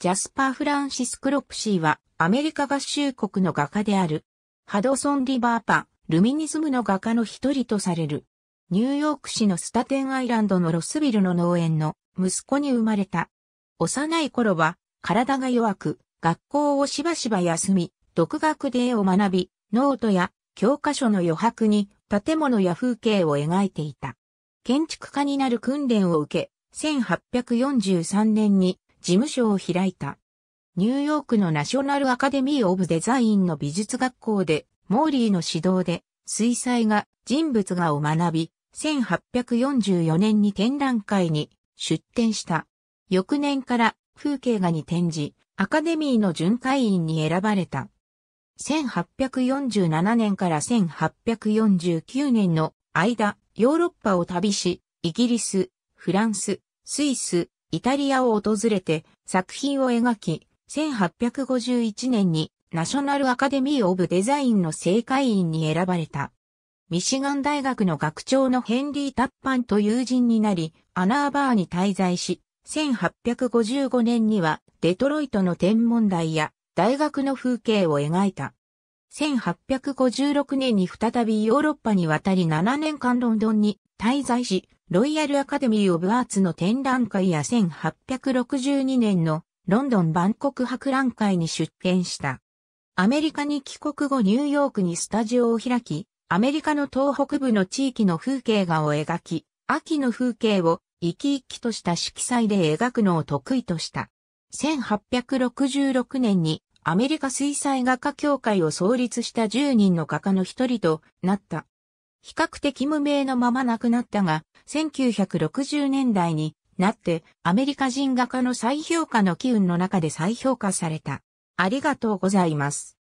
ジャスパー・フランシス・クロプシーはアメリカ合衆国の画家であるハドソン・リバーパ、ルミニズムの画家の一人とされる。ニューヨーク市のスタテンアイランドのロスビルの農園の息子に生まれた。幼い頃は体が弱く、学校をしばしば休み、独学で絵を学び、ノートや教科書の余白に建物や風景を描いていた。建築家になる訓練を受け、1843年に事務所を開いた。ニューヨークのナショナルアカデミー・オブ・デザインの美術学校で、モーリーの指導で、水彩画、人物画を学び、1844年に展覧会に出展した。翌年から風景画に展示、アカデミーの巡回員に選ばれた。1847年から1849年の間、ヨーロッパを旅し、イギリス、フランス、スイス、イタリアを訪れて作品を描き、1851年にナショナルアカデミー・オブ・デザインの正会員に選ばれた。ミシガン大学の学長のヘンリー・タッパンと友人になり、アナーバーに滞在し、1855年にはデトロイトの天文台や大学の風景を描いた。1856年に再びヨーロッパに渡り7年間ロンドンに滞在し、ロイヤルアカデミー・オブ・アーツの展覧会や1862年のロンドン万国博覧会に出展した。アメリカに帰国後ニューヨークにスタジオを開き、アメリカの東北部の地域の風景画を描き、秋の風景を生き生きとした色彩で描くのを得意とした。1866年にアメリカ水彩画家協会を創立した10人の画家の一人となった。比較的無名のまま亡くなったが、1960年代になってアメリカ人画家の再評価の機運の中で再評価された。ありがとうございます。